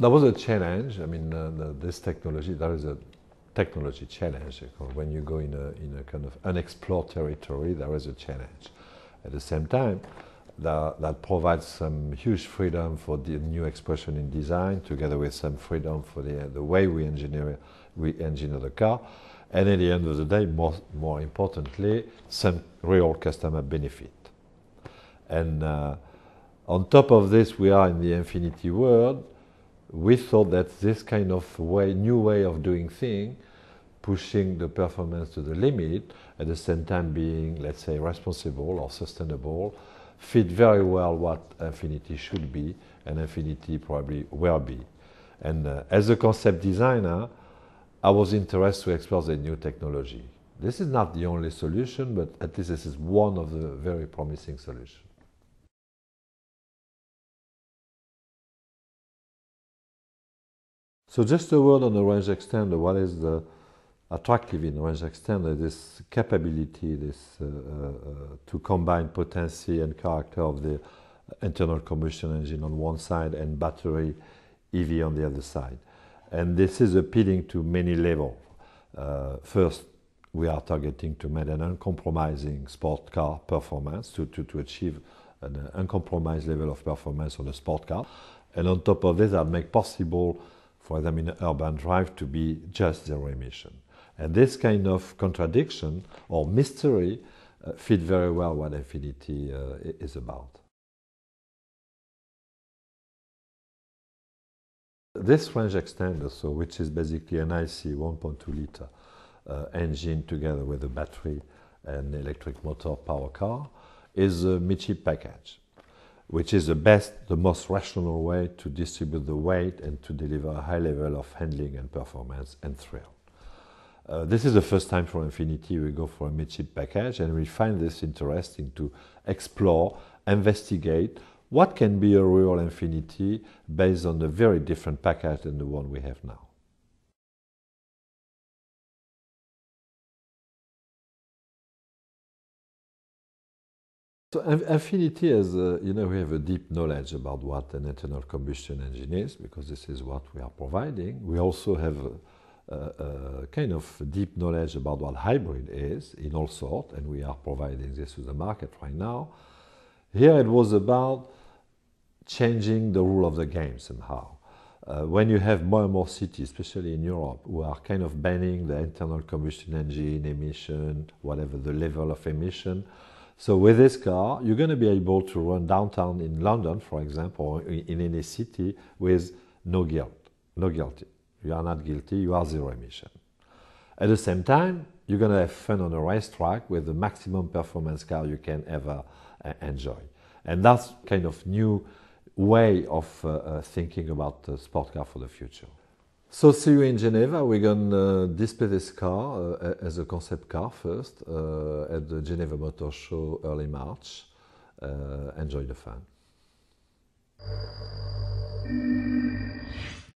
That was a challenge. I mean, uh, the, this technology, that is a technology challenge. When you go in a, in a kind of unexplored territory, there is a challenge. At the same time, that, that provides some huge freedom for the new expression in design, together with some freedom for the, the way we engineer, we engineer the car. And at the end of the day, more, more importantly, some real customer benefit. And uh, on top of this, we are in the infinity world, we thought that this kind of way, new way of doing thing, pushing the performance to the limit, at the same time being, let's say, responsible or sustainable, fit very well what Infinity should be and Infinity probably will be. And uh, as a concept designer, I was interested to explore the new technology. This is not the only solution, but at least this is one of the very promising solutions. So just a word on the range extender. What is the attractive in range extender? This capability, this uh, uh, uh, to combine potency and character of the internal combustion engine on one side and battery EV on the other side. And this is appealing to many levels. Uh, first, we are targeting to make an uncompromising sport car performance to, to, to achieve an uncompromised level of performance on a sport car. And on top of this, i make possible for them in urban drive to be just zero emission. And this kind of contradiction or mystery uh, fit very well what affinity uh, is about. This range extender, so which is basically an IC 1.2 liter uh, engine together with a battery and electric motor power car, is a Michi package which is the best, the most rational way to distribute the weight and to deliver a high level of handling and performance and thrill. Uh, this is the first time for Infinity we go for a midship package, and we find this interesting to explore, investigate what can be a real Infinity based on a very different package than the one we have now. So Infinity is, uh, you know, we have a deep knowledge about what an internal combustion engine is because this is what we are providing. We also have a, a, a kind of deep knowledge about what hybrid is in all sorts, and we are providing this to the market right now. Here it was about changing the rule of the game somehow. Uh, when you have more and more cities, especially in Europe, who are kind of banning the internal combustion engine emission, whatever the level of emission, so with this car, you're going to be able to run downtown in London, for example, or in any city with no guilt, no guilty. You are not guilty, you are zero emission. At the same time, you're going to have fun on a racetrack with the maximum performance car you can ever uh, enjoy. And that's kind of new way of uh, uh, thinking about the sport car for the future. So see you in Geneva. We're going to display this car uh, as a concept car first uh, at the Geneva Motor Show early March. Uh, enjoy the fun.